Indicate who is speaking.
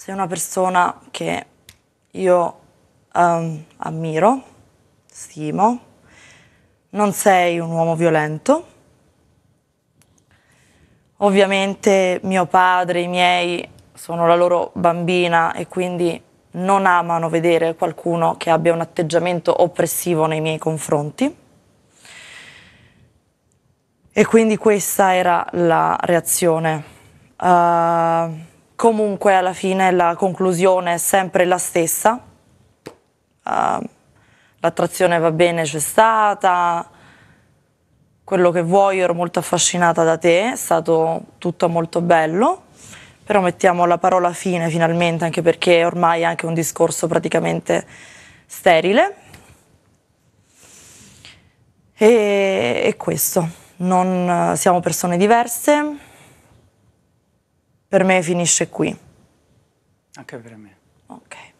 Speaker 1: sei una persona che io um, ammiro, stimo, non sei un uomo violento. Ovviamente mio padre, i miei sono la loro bambina e quindi non amano vedere qualcuno che abbia un atteggiamento oppressivo nei miei confronti. E quindi questa era la reazione. Uh, comunque alla fine la conclusione è sempre la stessa. Uh, l'attrazione va bene, c'è stata, quello che vuoi, ero molto affascinata da te, è stato tutto molto bello, però mettiamo la parola fine finalmente, anche perché ormai è anche un discorso praticamente sterile. E, e questo, non, siamo persone diverse, per me finisce
Speaker 2: qui. Anche per me. Ok.